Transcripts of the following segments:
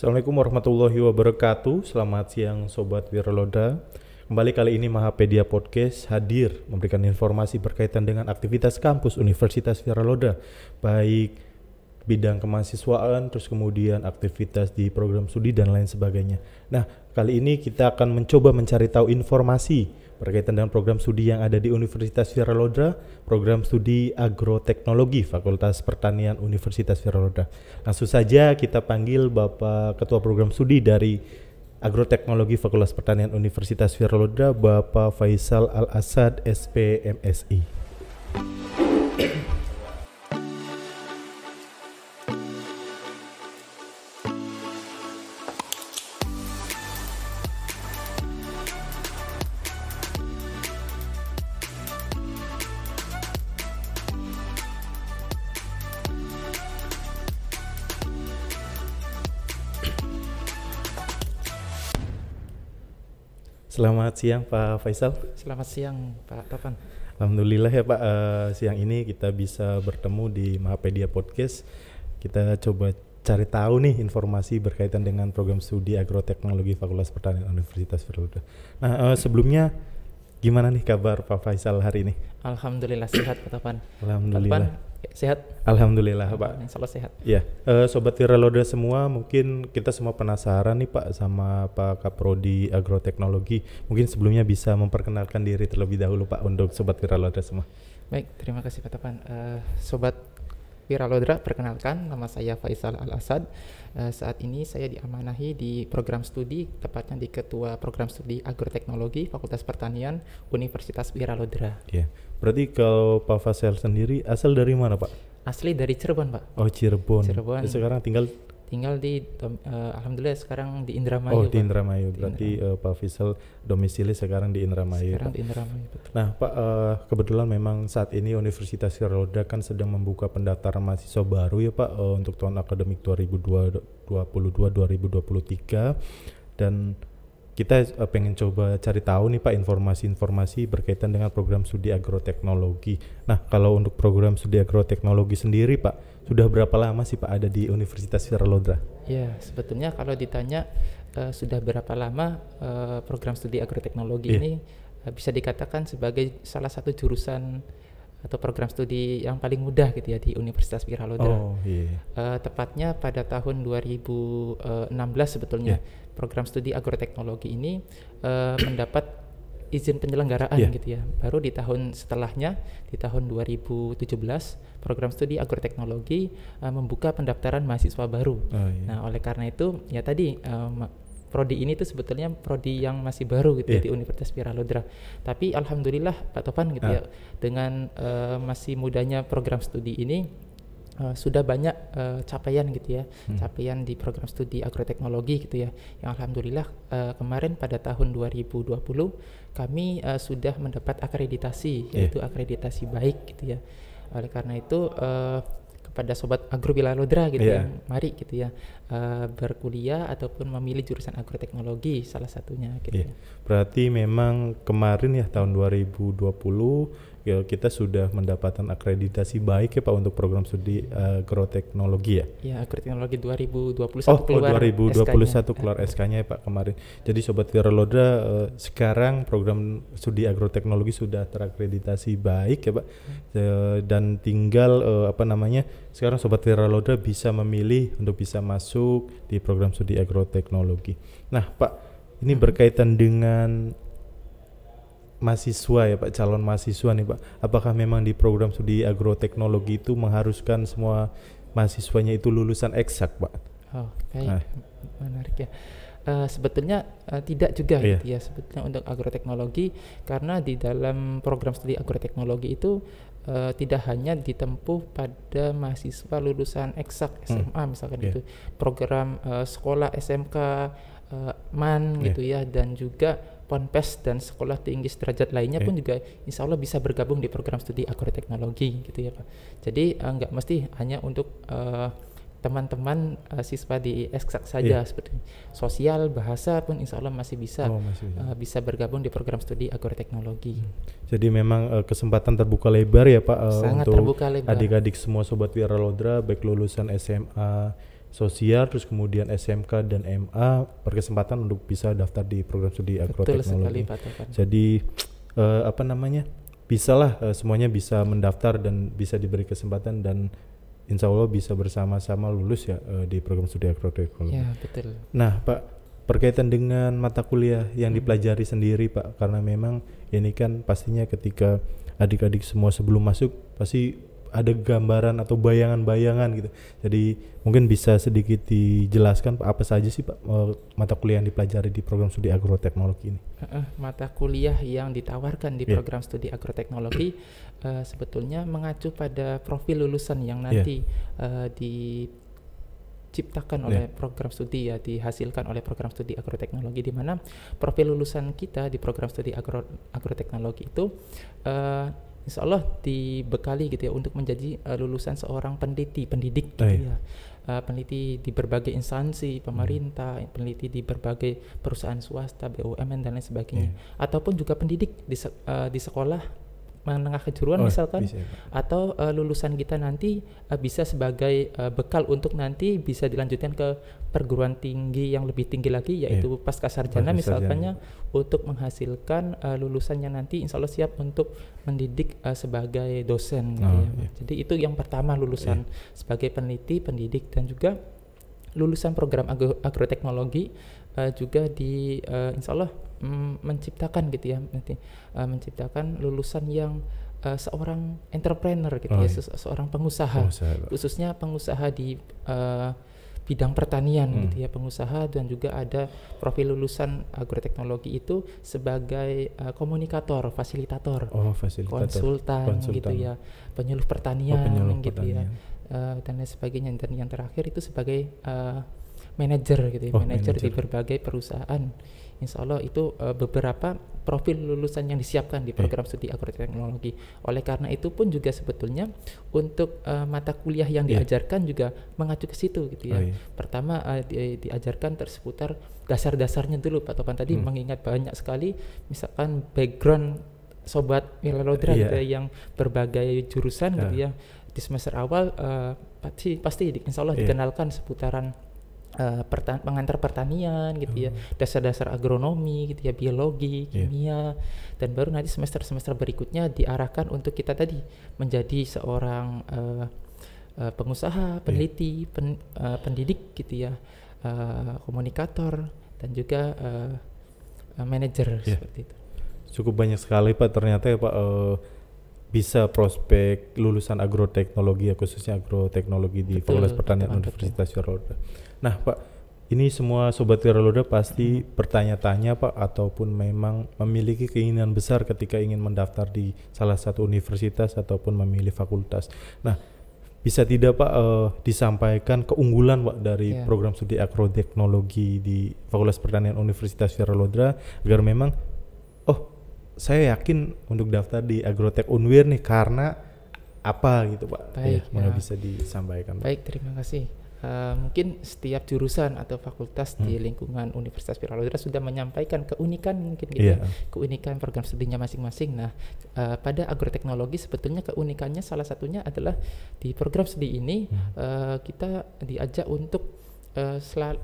Assalamualaikum warahmatullahi wabarakatuh. Selamat siang sobat Wiroloda. Kembali kali ini Mahapedia Podcast hadir memberikan informasi berkaitan dengan aktivitas kampus Universitas Wiroloda, baik bidang kemahasiswaan, terus kemudian aktivitas di program studi dan lain sebagainya. Nah, kali ini kita akan mencoba mencari tahu informasi berkaitan dengan program studi yang ada di Universitas Viralodra, program studi agroteknologi Fakultas Pertanian Universitas Viralodra. Langsung saja kita panggil Bapak Ketua Program Studi dari Agroteknologi Fakultas Pertanian Universitas Viralodra, Bapak Faisal Al-Asad, SPMSI. Selamat siang Pak Faisal. Selamat siang Pak Topan. Alhamdulillah ya Pak, uh, siang ini kita bisa bertemu di Mahapedia Podcast. Kita coba cari tahu nih informasi berkaitan dengan program studi agroteknologi Fakultas Pertanian Universitas Garuda. Nah uh, sebelumnya gimana nih kabar Pak Faisal hari ini? Alhamdulillah sehat Pak Topan. Alhamdulillah. Topan, Sehat. Alhamdulillah Pak. Insya sehat. Ya, uh, sobat Tiraloda semua, mungkin kita semua penasaran nih Pak sama Pak Kaprodi Agroteknologi. Mungkin sebelumnya bisa memperkenalkan diri terlebih dahulu Pak untuk sobat Tiraloda semua. Baik, terima kasih Pak Tapan. Uh, sobat Viralodra, perkenalkan nama saya Faisal Al-Asad. Eh, saat ini saya diamanahi di program studi, tepatnya di Ketua Program Studi Agroteknologi Fakultas Pertanian Universitas Viralodra. Ya, Berarti kalau Pak Faisal sendiri asal dari mana, Pak? Asli dari Cirebon, Pak. Oh, Cirebon. Cirebon. Sekarang tinggal tinggal di uh, alhamdulillah sekarang di Indramayu. Oh, Pak. di Indramayu. Di Berarti Indramayu. Uh, Pak Faisal domisili sekarang di Indramayu. Sekarang di Indramayu. Betul. Nah, Pak uh, kebetulan memang saat ini Universitas Garuda kan sedang membuka pendaftaran mahasiswa baru ya, Pak, uh, untuk tahun akademik 2022 2023 dan kita eh, pengen coba cari tahu nih Pak informasi-informasi berkaitan dengan program studi agroteknologi. Nah, kalau untuk program studi agroteknologi sendiri Pak, sudah berapa lama sih Pak ada di Universitas Siralodra? Ya, sebetulnya kalau ditanya uh, sudah berapa lama uh, program studi agroteknologi yeah. ini uh, bisa dikatakan sebagai salah satu jurusan atau program studi yang paling mudah gitu ya di Universitas Wiralodra. Oh, iya. uh, tepatnya pada tahun 2016 sebetulnya yeah. program studi agroteknologi ini uh, mendapat izin penyelenggaraan yeah. gitu ya. Baru di tahun setelahnya di tahun 2017 program studi agroteknologi uh, membuka pendaftaran mahasiswa baru. Oh, iya. Nah, oleh karena itu ya tadi uh, prodi ini tuh sebetulnya prodi yang masih baru gitu yeah. di Universitas Piralodra. Tapi alhamdulillah Pak Topan gitu ah. ya dengan uh, masih mudanya program studi ini uh, sudah banyak uh, capaian gitu ya, hmm. capaian di program studi agroteknologi gitu ya. Yang alhamdulillah uh, kemarin pada tahun 2020 kami uh, sudah mendapat akreditasi yeah. yaitu akreditasi baik gitu ya. Oleh karena itu uh, kepada sobat agro Bilalodra gitu yeah. ya, mari gitu ya uh, berkuliah ataupun memilih jurusan agroteknologi salah satunya. Gitu yeah. ya. Berarti memang kemarin ya tahun 2020 ya, kita sudah mendapatkan akreditasi baik ya Pak untuk program studi eh, agroteknologi ya. Iya, agroteknologi 2021 oh, keluar. Oh, 2021 SK keluar SK-nya ya Pak kemarin. Jadi sobat Viraloda uh, eh, sekarang program studi agroteknologi sudah terakreditasi baik ya Pak. Hmm. Uh, dan tinggal uh, apa namanya? Sekarang sobat Viraloda bisa memilih untuk bisa masuk di program studi agroteknologi. Nah, Pak, ini hmm. berkaitan dengan mahasiswa ya Pak, calon mahasiswa nih Pak, apakah memang di program studi agroteknologi itu mengharuskan semua mahasiswanya itu lulusan eksak Pak? Oh, okay. nah. menarik ya. Uh, sebetulnya uh, tidak juga yeah. gitu ya sebetulnya untuk agroteknologi karena di dalam program studi agroteknologi itu uh, tidak hanya ditempuh pada mahasiswa lulusan eksak SMA hmm. misalkan yeah. itu program uh, sekolah SMK uh, MAN yeah. gitu ya dan juga Ponpes dan sekolah tinggi derajat lainnya yeah. pun juga insya Allah bisa bergabung di program studi agroteknologi gitu ya Pak. Jadi uh, mesti hanya untuk uh, teman-teman uh, siswa di eksak saja yeah. seperti sosial bahasa pun insya Allah masih bisa oh, masih bisa. Uh, bisa bergabung di program studi agroteknologi. Hmm. Jadi memang uh, kesempatan terbuka lebar ya Pak uh, Sangat untuk adik-adik semua sobat Wira Lodra baik lulusan SMA sosial terus kemudian SMK dan MA berkesempatan untuk bisa daftar di program studi agroteknologi. Jadi uh, apa namanya? Bisalah uh, semuanya bisa mendaftar dan bisa diberi kesempatan dan insya Allah bisa bersama-sama lulus ya uh, di program studi agroteknologi. Ya, betul. Nah, Pak, berkaitan dengan mata kuliah yang hmm. dipelajari sendiri, Pak, karena memang ini kan pastinya ketika adik-adik semua sebelum masuk pasti ada gambaran atau bayangan-bayangan gitu. Jadi mungkin bisa sedikit dijelaskan apa saja sih Pak eh, mata kuliah yang dipelajari di program studi agroteknologi ini? mata kuliah yang ditawarkan di yeah. program studi agroteknologi uh, sebetulnya mengacu pada profil lulusan yang iya. nanti yeah. uh, diciptakan oleh yeah. program studi ya dihasilkan oleh program studi agroteknologi di mana profil lulusan kita di program studi agro agroteknologi itu uh, insya Allah dibekali gitu ya untuk menjadi uh, lulusan seorang peneliti pendidik gitu ya uh, peneliti di berbagai instansi pemerintah hmm. peneliti di berbagai perusahaan swasta BUMN dan lain sebagainya yeah. ataupun juga pendidik di, uh, di sekolah menengah kejuruan oh, misalkan bisa. atau uh, lulusan kita nanti uh, bisa sebagai uh, bekal untuk nanti bisa dilanjutkan ke perguruan tinggi yang lebih tinggi lagi iya. yaitu yeah. pasca sarjana misalkannya untuk menghasilkan uh, lulusannya nanti insya Allah siap untuk mendidik uh, sebagai dosen oh, gitu ya. yeah. jadi itu yang pertama lulusan yeah. sebagai peneliti pendidik dan juga lulusan program agro agroteknologi uh, juga di uh, insya Allah mm, menciptakan gitu ya nanti uh, menciptakan lulusan yang uh, seorang entrepreneur gitu oh, ya iya. se seorang pengusaha, pengusaha khususnya pengusaha di uh, bidang pertanian gitu hmm. gitu ya pengusaha dan juga ada profil lulusan agroteknologi itu sebagai uh, komunikator, fasilitator, oh, fasilitator. Konsultan, gitu konsultan gitu ya, penyuluh pertanian oh, penyuluh gitu ya. pertanian. ya. Uh, dan lain sebagainya dan yang terakhir itu sebagai uh, manajer gitu ya, oh, manajer di berbagai perusahaan insya Allah itu uh, beberapa profil lulusan yang disiapkan di eh. program studi agroteknologi. Oleh karena itu pun juga sebetulnya untuk uh, mata kuliah yang yeah. diajarkan juga mengacu ke situ gitu ya. Oh, yeah. Pertama uh, di, diajarkan terseputar dasar-dasarnya dulu Pak Topan tadi hmm. mengingat banyak sekali misalkan background sobat Wilalodra iya. yeah. gitu ya, yang berbagai jurusan yeah. gitu iya. ya. Di semester awal uh, pasti pasti insya yeah. Iya. dikenalkan seputaran Eh, pertan pengantar pertanian gitu ya, hmm. ya dasar-dasar agronomi gitu ya biologi iya. kimia yeah. dan baru nanti semester semester berikutnya diarahkan untuk kita tadi menjadi seorang uh, uh, pengusaha iya. peneliti yeah. pen, uh, pendidik gitu ya uh, komunikator dan juga uh, uh, manajer yeah. seperti itu cukup banyak sekali pak ternyata ya pak uh, bisa prospek lulusan agroteknologi ya khususnya agroteknologi di Fakultas Pertanian Universitas Yogyakarta Nah, Pak, ini semua sobat Loda pasti hmm. bertanya-tanya, Pak, ataupun memang memiliki keinginan besar ketika ingin mendaftar di salah satu universitas ataupun memilih fakultas. Nah, bisa tidak Pak eh, disampaikan keunggulan Pak dari yeah. program studi agroteknologi di Fakultas Pertanian Universitas Loda agar memang oh saya yakin untuk daftar di Agrotek Unwir nih karena apa gitu Pak. Baik, ya, ya. bisa disampaikan. Pak. Baik, terima kasih uh, mungkin setiap jurusan atau fakultas hmm. di lingkungan Universitas Virologi sudah menyampaikan keunikan mungkin gitu yeah. Ya, keunikan program studinya masing-masing. Nah, uh, pada agroteknologi sebetulnya keunikannya salah satunya adalah di program studi ini hmm. uh, kita diajak untuk uh,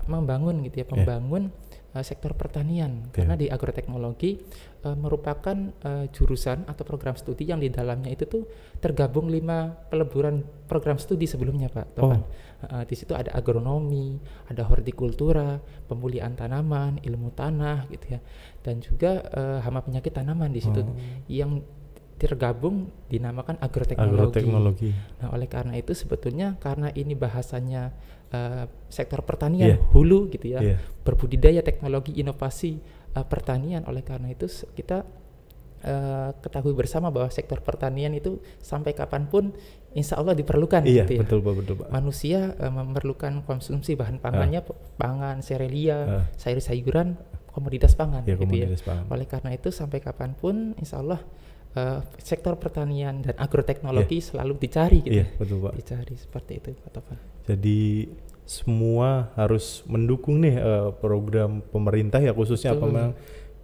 membangun gitu ya, membangun iya. yeah Eh, sektor pertanian yeah. karena di agroteknologi uh, merupakan uh, jurusan atau program studi yang di dalamnya itu tuh tergabung lima peleburan program studi sebelumnya pak teman Oh. Uh, di situ ada agronomi, ada hortikultura, pemulihan tanaman, ilmu tanah gitu ya, dan juga uh, hama penyakit tanaman di situ oh. yang tergabung dinamakan agroteknologi. agroteknologi. Nah, oleh karena itu sebetulnya karena ini bahasanya uh, sektor pertanian yeah. hulu gitu ya yeah. berbudidaya teknologi inovasi uh, pertanian oleh karena itu kita uh, ketahui bersama bahwa sektor pertanian itu sampai kapanpun insya Allah diperlukan iya, gitu ya. betul, betul, betul. manusia uh, memerlukan konsumsi bahan ah. pangannya uh. pangan serelia uh. sayur-sayuran komoditas pangan iya, gitu ya, gitu komoditas ya pangan. oleh karena itu sampai kapanpun insya Allah uh, sektor pertanian dan agroteknologi yeah. selalu dicari gitu. yeah, betul Pak. Dicari seperti itu Pak Topan. Jadi semua harus mendukung nih uh, program pemerintah ya khususnya betul. apa memang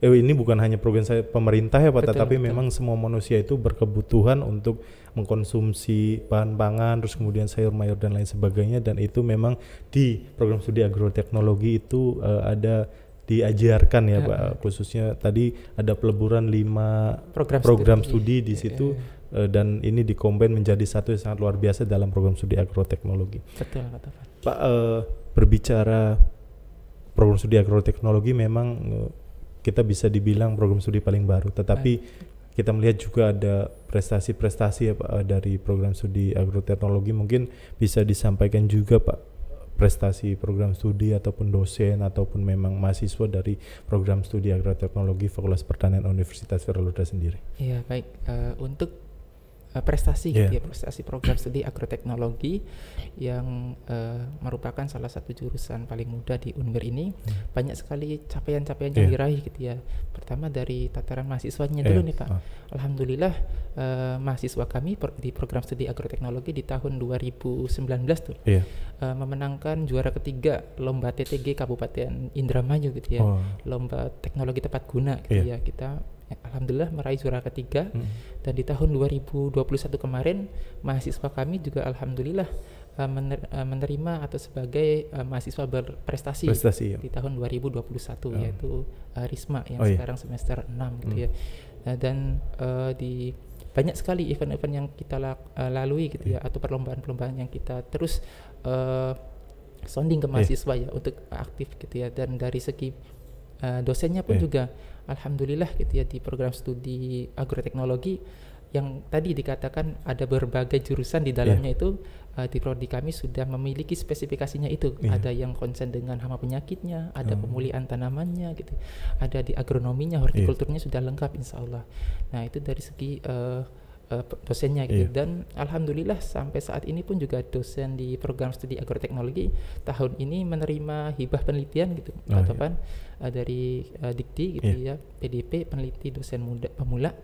eh, ini bukan hanya program saya pemerintah ya Pak, betul, tapi betul. memang semua manusia itu berkebutuhan untuk mengkonsumsi bahan pangan, terus kemudian sayur mayur dan lain sebagainya dan itu memang di program studi agroteknologi itu uh, ada diajarkan ya, ya Pak khususnya tadi ada peleburan lima program, program studi, studi di iya, situ ya, ya. dan ini dikombin menjadi satu yang sangat luar biasa dalam program studi agroteknologi. Betul kata Pak. Pak eh, berbicara program studi agroteknologi memang eh, kita bisa dibilang program studi paling baru tetapi Baik. kita melihat juga ada prestasi-prestasi ya Pak eh, dari program studi agroteknologi mungkin bisa disampaikan juga Pak prestasi program studi ataupun dosen ataupun memang mahasiswa dari program studi agroteknologi Fakultas Pertanian Universitas Wirelodra sendiri. Iya baik uh, untuk Eh, prestasi yeah. gitu iya. ya prestasi program studi agroteknologi yang uh, merupakan salah satu jurusan paling muda di Unmer ini yeah. Hmm. banyak sekali capaian-capaian yang yeah. diraih gitu ya pertama dari tataran mahasiswanya yeah. dulu nih Pak ah. Alhamdulillah uh, mahasiswa kami pro di program studi agroteknologi di tahun 2019 tuh yeah. Iya. uh, memenangkan juara ketiga lomba TTG Kabupaten Indramayu gitu ya oh. lomba teknologi tepat guna gitu yeah. ya kita Eh, alhamdulillah meraih juara ketiga hmm. dan di tahun 2021 kemarin mahasiswa kami juga alhamdulillah uh, mener, uh, menerima atau sebagai uh, mahasiswa berprestasi Prestasi, ya. di tahun 2021 oh. yaitu uh, Risma yang oh, iya. sekarang semester 6 gitu hmm. ya. Nah, dan uh, di banyak sekali event-event yang kita uh, lalui gitu yeah. ya iya. atau perlombaan-perlombaan yang kita terus uh, sounding ke iya. mahasiswa yeah. ya untuk aktif gitu ya dan dari segi uh, dosennya pun yeah. juga alhamdulillah gitu ya di program studi agroteknologi yang tadi dikatakan ada berbagai jurusan di iya. dalamnya yeah. itu uh, di prodi kami sudah memiliki spesifikasinya itu yeah. ada yang konsen dengan hama penyakitnya ada oh. pemulihan tanamannya gitu ada di agronominya hortikulturnya yeah. sudah lengkap insyaallah nah itu dari segi uh, Eh, dosennya gitu yeah. dan alhamdulillah sampai saat ini pun juga dosen di program studi agroteknologi tahun ini menerima hibah penelitian gitu oh, ah, iya. atau yeah. uh, dari uh, Dikti gitu yeah. ya PDP peneliti dosen muda pemula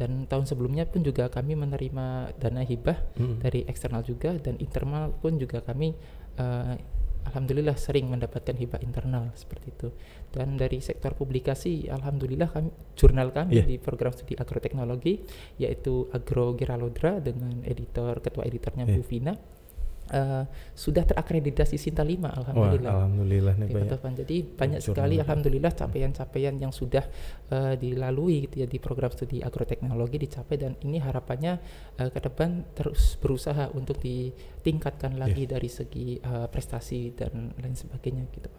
dan tahun sebelumnya pun juga kami menerima dana hibah mm. dari eksternal juga dan internal pun juga kami eh, alhamdulillah sering mendapatkan hibah internal seperti itu. Dan dari sektor publikasi, alhamdulillah kami jurnal kami yeah. di program studi agroteknologi yaitu Agro Geralodra dengan editor ketua editornya yeah. Bu iya. Vina Eh, sudah terakreditasi Sinta 5 alhamdulillah. Wah, alhamdulillah nih banyak. Ya. Jadi banyak sekali alhamdulillah capaian-capaian yang sudah uh, dilalui gitu ya di program studi agroteknologi dicapai dan ini harapannya uh, ke depan terus berusaha untuk ditingkatkan iya. lagi yeah. dari segi uh, prestasi dan lain sebagainya gitu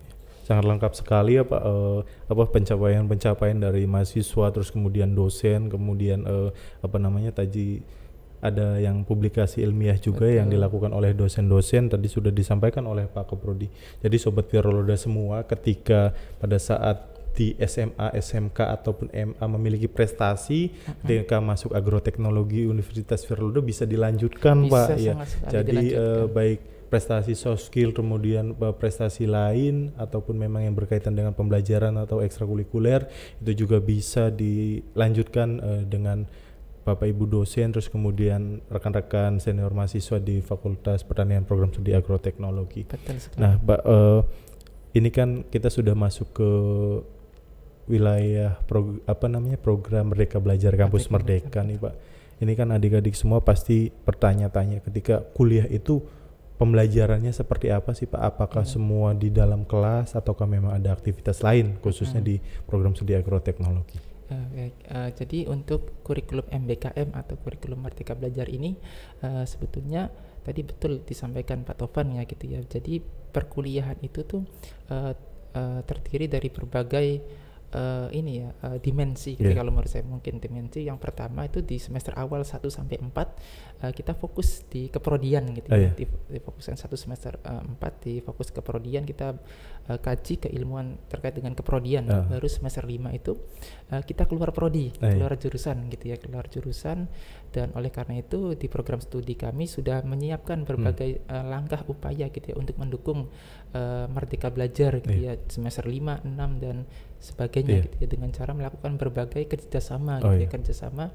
Sangat lengkap sekali ya Pak uh, apa pencapaian-pencapaian dari mahasiswa terus kemudian dosen kemudian uh, apa namanya tadi ada yang publikasi ilmiah juga Betul. yang dilakukan oleh dosen-dosen tadi sudah disampaikan oleh Pak Keprodi. Jadi sobat viroloda semua ketika pada saat di SMA, SMK ataupun MA memiliki prestasi uh-huh. ketika masuk agroteknologi Universitas Viroloda bisa dilanjutkan, bisa Pak. Ya. Jadi uh, baik prestasi soft skill kemudian eh, prestasi lain ataupun memang yang berkaitan dengan pembelajaran atau ekstrakurikuler itu juga bisa dilanjutkan uh, dengan Bapak Ibu dosen terus kemudian rekan-rekan senior mahasiswa di Fakultas Pertanian Program Studi Agroteknologi. Betul sekali. Nah, ba, uh, eh, ini kan kita sudah masuk ke wilayah prog- apa namanya program Merdeka Belajar Kampus Merdeka, Merdeka nih, Pak. Ini kan adik-adik semua pasti bertanya-tanya ketika kuliah itu pembelajarannya seperti apa sih Pak? Apakah hmm. semua di dalam kelas ataukah memang ada aktivitas lain khususnya hmm. di program studi agroteknologi? Uh, uh, jadi untuk kurikulum MBKM atau kurikulum Merdeka Belajar ini uh, sebetulnya tadi betul disampaikan Pak Tovan ya gitu ya. Jadi perkuliahan itu tuh uh, uh, terdiri dari berbagai uh, ini ya uh, dimensi gitu kalau menurut saya mungkin dimensi yang pertama itu di semester awal 1 sampai 4 uh, eh, kita fokus di keprodian gitu oh, ya. Yeah. Iya. Di, di satu semester uh, 4 di fokus keprodian kita uh, kaji keilmuan terkait dengan keprodian. Uh. Baru semester 5 itu uh, kita keluar prodi, oh, keluar yeah. jurusan gitu ya, keluar jurusan dan oleh karena itu di program studi kami sudah menyiapkan hmm. berbagai hmm. uh, langkah upaya gitu ya untuk mendukung uh, merdeka belajar gitu yeah. ya semester 5, 6 dan sebagainya yeah. gitu ya dengan cara melakukan berbagai kerjasama oh, gitu yeah. ya kerjasama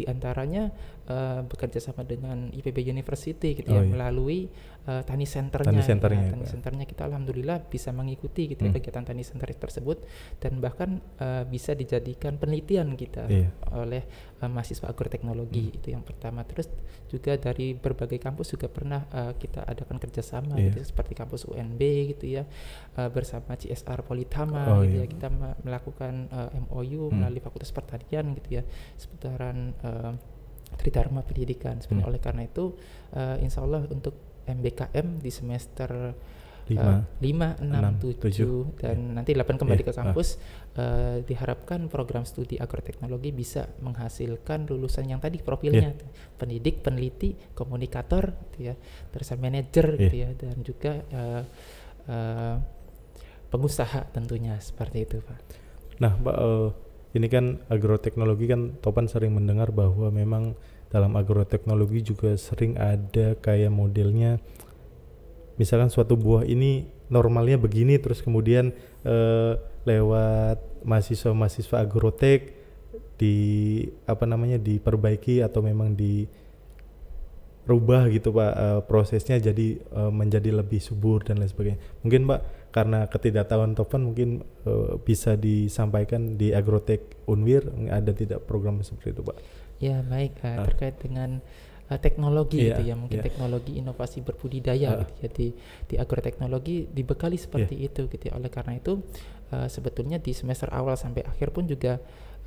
diantaranya uh, bekerja sama dengan IPB University gitu oh, ya yeah. Iya. Eh, gitu ya, oh, iya. melalui uh, tani Centernya tani Centernya nah, ya, tani Centernya kita alhamdulillah bisa mengikuti gitu ya hmm. ya kegiatan tani center tersebut dan bahkan uh, bisa dijadikan penelitian kita yeah. oleh uh, mahasiswa agroteknologi hmm. itu yang pertama terus juga dari berbagai kampus juga pernah uh, kita adakan kerjasama yeah. gitu seperti kampus UNB gitu ya uh, bersama CSR Politama oh, gitu ya. iya. ya kita melakukan uh, MOU hmm. melalui Fakultas Pertanian gitu ya seputaran uh, Tridharma pendidikan hmm. oleh karena itu uh, insya Allah untuk MBKM di semester lima, uh, lima enam, enam tujuh, tujuh dan yeah. nanti delapan kembali yeah. ke ah. kampus. Uh, diharapkan program studi agroteknologi bisa menghasilkan lulusan yang tadi profilnya yeah. pendidik, peneliti, komunikator, gitu ya, terus manajer, yeah. gitu ya, dan juga uh, uh, pengusaha tentunya seperti itu, Pak. Nah, Pak, uh, ini kan agroteknologi kan Topan sering mendengar bahwa memang dalam agroteknologi juga sering ada kayak modelnya misalkan suatu buah ini normalnya begini terus kemudian eh, lewat mahasiswa-mahasiswa agrotek di apa namanya diperbaiki atau memang di rubah gitu pak uh, prosesnya jadi uh, menjadi lebih subur dan lain sebagainya mungkin pak karena ketidaktahuan Topan mungkin uh, bisa disampaikan di agrotech Unwir ada tidak program seperti itu pak ya baik uh, terkait dengan uh, teknologi yeah, gitu ya mungkin yeah. teknologi inovasi berbudidaya uh. gitu ya di di agroteknologi dibekali seperti yeah. itu gitu ya oleh karena itu uh, sebetulnya di semester awal sampai akhir pun juga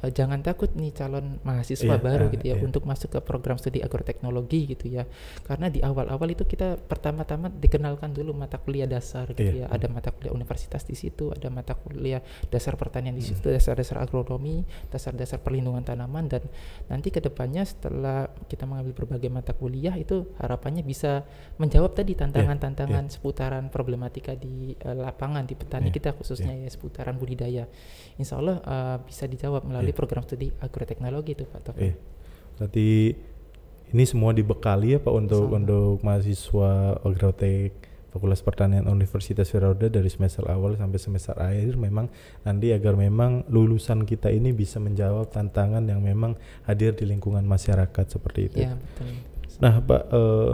Eh, jangan takut nih calon mahasiswa yeah, baru uh, gitu ya yeah. untuk masuk ke program studi agroteknologi gitu ya karena di awal-awal itu kita pertama-tama dikenalkan dulu mata kuliah dasar gitu yeah. ya ada mata kuliah universitas di situ ada mata kuliah dasar pertanian di hmm. situ dasar-dasar agronomi dasar-dasar perlindungan tanaman dan nanti kedepannya setelah kita mengambil berbagai mata kuliah itu harapannya bisa menjawab tadi iya, tantangan-tantangan yeah, seputaran problematika di uh, lapangan di petani yeah, kita khususnya yeah. ya seputaran budidaya insya Allah uh, bisa dijawab melalui melalui iya. yeah. program studi agroteknologi itu Pak Taufik. Yeah. Berarti ini semua dibekali ya Pak untuk Sama. untuk mahasiswa agrotek Fakultas Pertanian Universitas Firauda dari semester awal sampai semester akhir memang nanti agar memang lulusan kita ini bisa menjawab tantangan yang memang hadir di lingkungan masyarakat seperti itu. Ya, betul. Nah, Pak eh,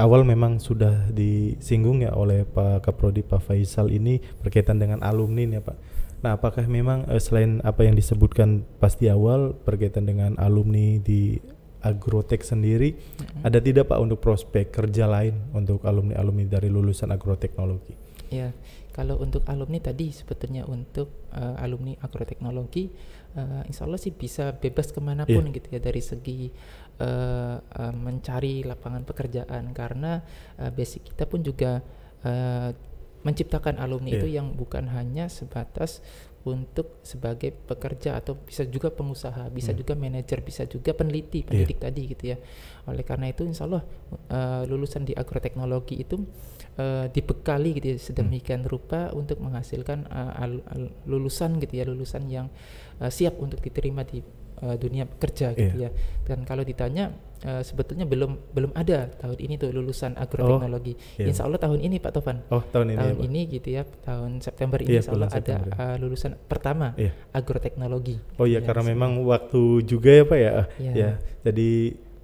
awal memang sudah disinggung ya oleh Pak Kaprodi Pak Faisal ini berkaitan dengan alumni nih ya Pak. Nah, apakah memang eh, selain apa yang disebutkan pasti awal berkaitan dengan alumni di Agrotech sendiri, mm-hmm. ada tidak Pak untuk prospek kerja lain untuk alumni-alumni dari lulusan agroteknologi? Ya, kalau untuk alumni tadi sebetulnya untuk uh, alumni agroteknologi, uh, insya Allah sih bisa bebas kemanapun yeah. gitu ya dari segi uh, uh, mencari lapangan pekerjaan karena uh, basic kita pun juga uh, menciptakan alumni yeah. itu iya. yang bukan hanya sebatas untuk sebagai pekerja atau bisa juga pengusaha, bisa hmm. juga manajer, bisa juga peneliti, iya. pendidik yeah. tadi gitu ya. Oleh karena itu, insya Allah uh, lulusan di agroteknologi itu uh, dibekali gitu ya, sedemikian hmm. rupa untuk menghasilkan uh, lulusan gitu ya, lulusan yang uh, siap untuk diterima di Eh, dunia kerja gitu yeah. ya. Dan kalau ditanya uh, sebetulnya belum belum ada tahun ini tuh lulusan agroteknologi. Oh, yeah. Insya Allah tahun ini Pak Tovan. Oh tahun ini. Tahun ya, ini gitu ya tahun September ini yeah, Insya Allah ada uh, lulusan pertama yeah. agroteknologi. Oh iya ya, karena memang waktu juga ya Pak ya. Yeah. Iya. Ya jadi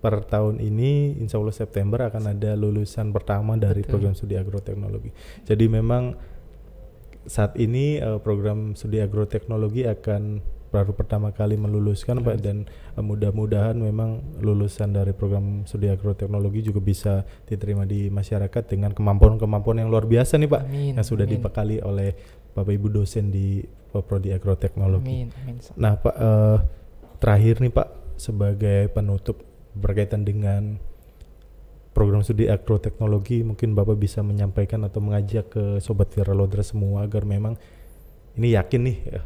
per tahun ini Insya Allah September akan ada lulusan pertama dari Betul. program studi agroteknologi. Jadi memang saat ini program studi agroteknologi akan baru pertama kali meluluskan Pak dan eh, mudah-mudahan memang lulusan dari program studi agroteknologi juga bisa diterima di masyarakat dengan kemampuan-kemampuan yang luar biasa nih Pak amin, yang sudah amin. dibekali oleh Bapak Ibu dosen di eh, prodi agroteknologi. Amin, amin. Nah Pak eh, terakhir nih Pak sebagai penutup berkaitan dengan program studi agroteknologi mungkin Bapak bisa menyampaikan atau mengajak ke sobat Viralodra semua agar memang ini yakin nih ya,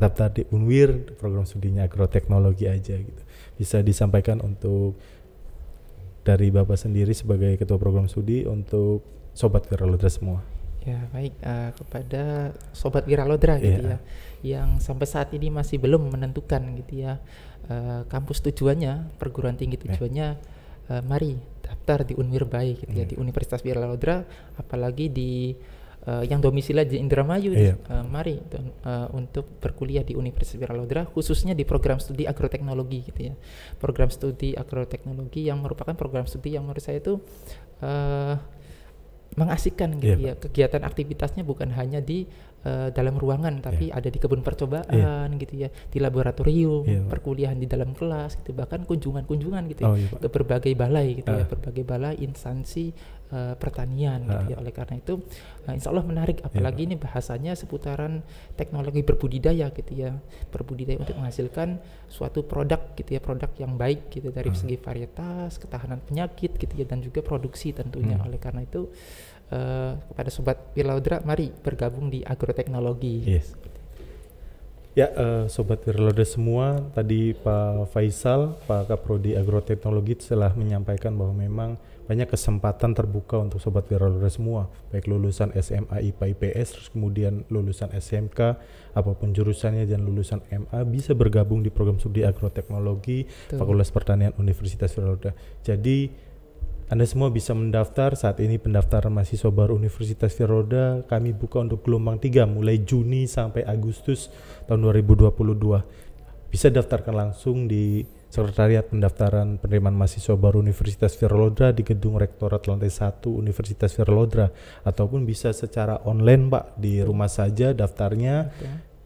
daftar di Unwir program studinya agroteknologi aja gitu. Bisa disampaikan untuk dari Bapak sendiri sebagai ketua program studi untuk sobat Geralodra semua. Ya, baik uh, kepada sobat Geralodra yeah. gitu iya. ya yang sampai saat ini masih belum menentukan gitu ya uh, kampus tujuannya, perguruan tinggi iya. tujuannya yeah. uh, mari daftar di Unwir baik gitu yeah. ya iya. di Universitas Geralodra apalagi di uh, yang domisili di Indramayu, iya. uh, mari uh, untuk berkuliah di Universitas Wiralodra khususnya di program studi agroteknologi gitu ya. Program studi agroteknologi yang merupakan program studi yang menurut saya itu uh, mengasihkan gitu yeah. ya. Kegiatan aktivitasnya bukan hanya di uh, dalam ruangan tapi yeah. ada di kebun percobaan yeah. gitu ya, di laboratorium, yeah. perkuliahan di dalam kelas gitu, bahkan kunjungan-kunjungan gitu ya. oh, ya, iya, ke berbagai balai gitu uh. ya, ah. berbagai balai instansi uh, pertanian uh. gitu ya. Ah. Oleh karena itu uh, insya Allah menarik iya. apalagi yeah. ini bahasanya seputaran teknologi berbudidaya gitu ya. Berbudidaya untuk menghasilkan suatu produk gitu ya, produk yang baik gitu dari uh. segi varietas, ketahanan penyakit gitu ya dan juga produksi tentunya. Hmm. Oleh karena itu uh, kepada sobat Wilaudra mari bergabung di agroteknologi. Yes. Ya, uh, sobat Reloada semua, tadi Pak Faisal, Pak Kaprodi Agroteknologi telah menyampaikan bahwa memang banyak kesempatan terbuka untuk sobat Reloada semua, baik lulusan SMA, IPA, IPS, terus kemudian lulusan SMK, apapun jurusannya dan lulusan MA bisa bergabung di program studi agroteknologi Tuh. Fakultas Pertanian Universitas Reloada. Jadi anda semua bisa mendaftar. Saat ini pendaftaran mahasiswa baru Universitas Firoda kami buka untuk gelombang 3 mulai Juni sampai Agustus tahun 2022. Bisa daftarkan langsung di Sekretariat Pendaftaran Penerimaan Mahasiswa Baru Universitas Firlodra di Gedung Rektorat Lantai 1 Universitas Firlodra ataupun bisa secara online Pak di rumah saja daftarnya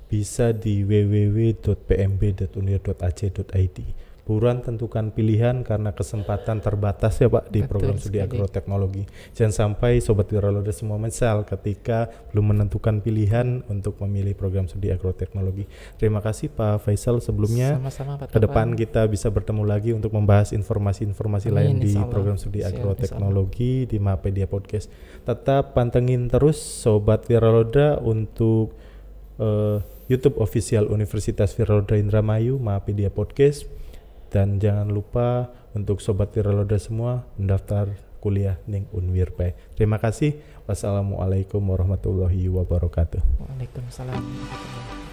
bisa di www.pmb.unir.ac.id buruan tentukan pilihan karena kesempatan terbatas ya Pak di Betul program studi sekali. agroteknologi. Jangan sampai sobat Wiraloda semua menyesal ketika belum menentukan pilihan untuk memilih program studi agroteknologi. Terima kasih Pak Faisal sebelumnya. Sama-sama Pak. Kedepan kita bisa bertemu lagi untuk membahas informasi-informasi lain di program studi agroteknologi di Mapedia Podcast. Tetap pantengin terus sobat Wiraloda untuk uh, YouTube official Universitas Viraloda Indramayu, Mapedia Podcast dan jangan lupa untuk Sobat Tiraloda semua mendaftar kuliah Ning Unwirpe. Terima kasih. Wassalamualaikum warahmatullahi wabarakatuh. Waalaikumsalam.